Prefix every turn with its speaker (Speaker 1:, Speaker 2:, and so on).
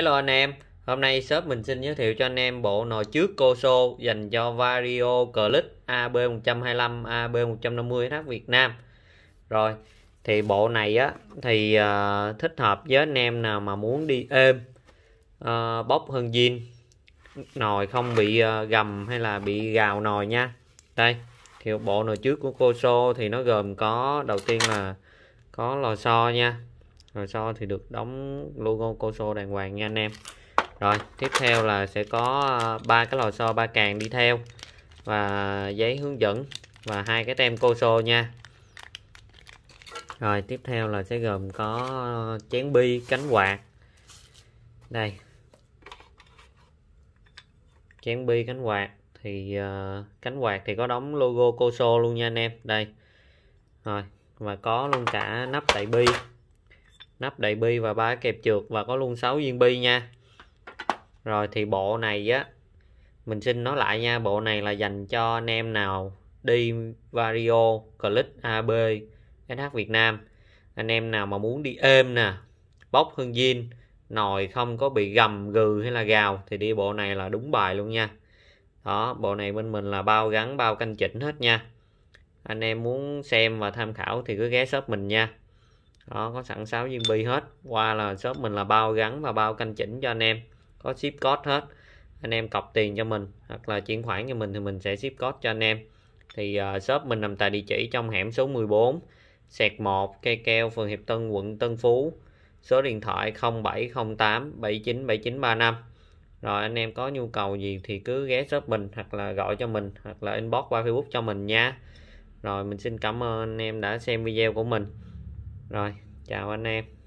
Speaker 1: Hello anh em, hôm nay shop mình xin giới thiệu cho anh em bộ nồi trước Coso dành cho Vario Click AB125, AB150H Việt Nam. Rồi, thì bộ này á thì uh, thích hợp với anh em nào mà muốn đi êm, uh, bóc hơn zin, nồi không bị uh, gầm hay là bị gào nồi nha. Đây, thì bộ nồi trước của Coso thì nó gồm có đầu tiên là có lò xo nha rồi so thì được đóng logo Coso đàng hoàng nha anh em rồi tiếp theo là sẽ có à, ba cái lò xo ba càng đi theo và giấy hướng dẫn và hai cái tem Coso nha rồi tiếp theo là sẽ gồm có à, chén bi cánh quạt đây chén bi cánh quạt thì uh, cánh quạt thì có đóng logo Coso luôn nha anh em đây rồi và có luôn cả nắp tẩy bi nắp đầy bi và ba kẹp trượt và có luôn 6 viên bi nha rồi thì bộ này á mình xin nói lại nha bộ này là dành cho anh em nào đi Vario Click AB SH Việt Nam anh em nào mà muốn đi êm nè bốc hương diên, nồi không có bị gầm gừ hay là gào thì đi bộ này là đúng bài luôn nha đó bộ này bên mình là bao gắn bao canh chỉnh hết nha anh em muốn xem và tham khảo thì cứ ghé shop mình nha đó có sẵn 6 viên bi hết qua là shop mình là bao gắn và bao canh chỉnh cho anh em có ship code hết anh em cọc tiền cho mình hoặc là chuyển khoản cho mình thì mình sẽ ship code cho anh em thì uh, shop mình nằm tại địa chỉ trong hẻm số 14 sẹt 1 cây keo phường Hiệp Tân quận Tân Phú số điện thoại 0708 797935 rồi anh em có nhu cầu gì thì cứ ghé shop mình hoặc là gọi cho mình hoặc là inbox qua Facebook cho mình nha rồi mình xin cảm ơn anh em đã xem video của mình rồi chào anh em